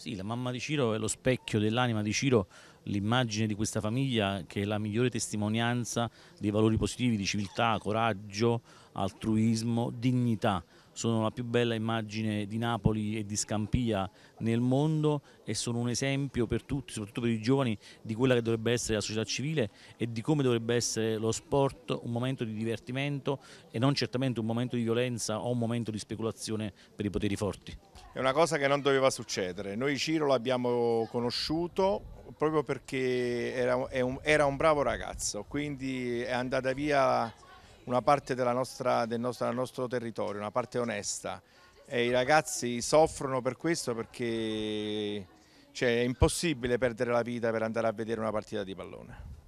Sì, la mamma di Ciro è lo specchio dell'anima di Ciro, l'immagine di questa famiglia che è la migliore testimonianza dei valori positivi di civiltà, coraggio, altruismo, dignità. Sono la più bella immagine di Napoli e di Scampia nel mondo e sono un esempio per tutti, soprattutto per i giovani, di quella che dovrebbe essere la società civile e di come dovrebbe essere lo sport, un momento di divertimento e non certamente un momento di violenza o un momento di speculazione per i poteri forti. È una cosa che non doveva succedere. Noi Ciro l'abbiamo conosciuto proprio perché era un, era, un, bravo ragazzo, quindi è andata via una parte nostra, del, nostro, del nostro territorio, una parte onesta. E I ragazzi soffrono per questo perché cioè, è impossibile perdere la vita per andare a vedere una partita di pallone.